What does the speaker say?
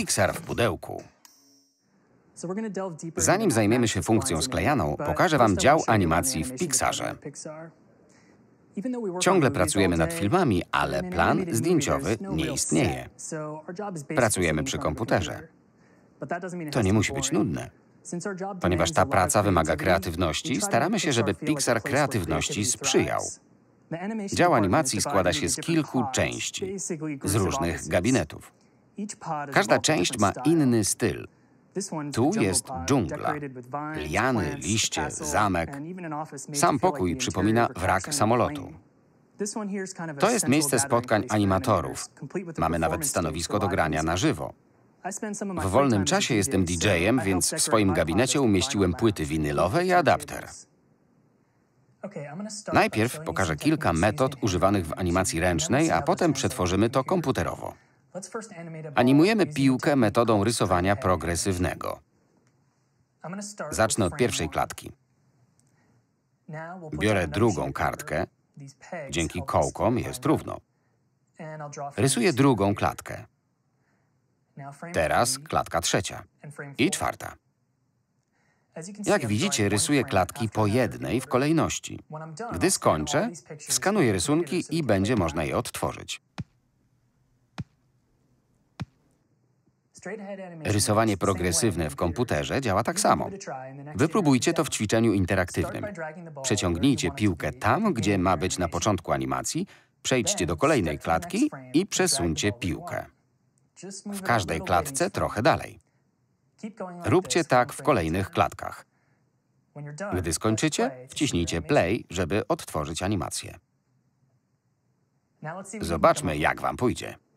Pixar w pudełku. Zanim zajmiemy się funkcją sklejaną, pokażę Wam dział animacji w Pixarze. Ciągle pracujemy nad filmami, ale plan zdjęciowy nie istnieje. Pracujemy przy komputerze. To nie musi być nudne. Ponieważ ta praca wymaga kreatywności, staramy się, żeby Pixar kreatywności sprzyjał. Dział animacji składa się z kilku części, z różnych gabinetów. Każda część ma inny styl. Tu jest dżungla. Liany, liście, zamek. Sam pokój przypomina wrak samolotu. To jest miejsce spotkań animatorów. Mamy nawet stanowisko do grania na żywo. W wolnym czasie jestem DJ-em, więc w swoim gabinecie umieściłem płyty winylowe i adapter. Najpierw pokażę kilka metod używanych w animacji ręcznej, a potem przetworzymy to komputerowo. Animujemy piłkę metodą rysowania progresywnego. Zacznę od pierwszej klatki. Biorę drugą kartkę. Dzięki kołkom jest równo. Rysuję drugą klatkę. Teraz klatka trzecia i czwarta. Jak widzicie, rysuję klatki po jednej w kolejności. Gdy skończę, skanuję rysunki i będzie można je odtworzyć. Rysowanie progresywne w komputerze działa tak samo. Wypróbujcie to w ćwiczeniu interaktywnym. Przeciągnijcie piłkę tam, gdzie ma być na początku animacji, przejdźcie do kolejnej klatki i przesuńcie piłkę. W każdej klatce trochę dalej. Róbcie tak w kolejnych klatkach. Gdy skończycie, wciśnijcie play, żeby odtworzyć animację. Zobaczmy, jak wam pójdzie.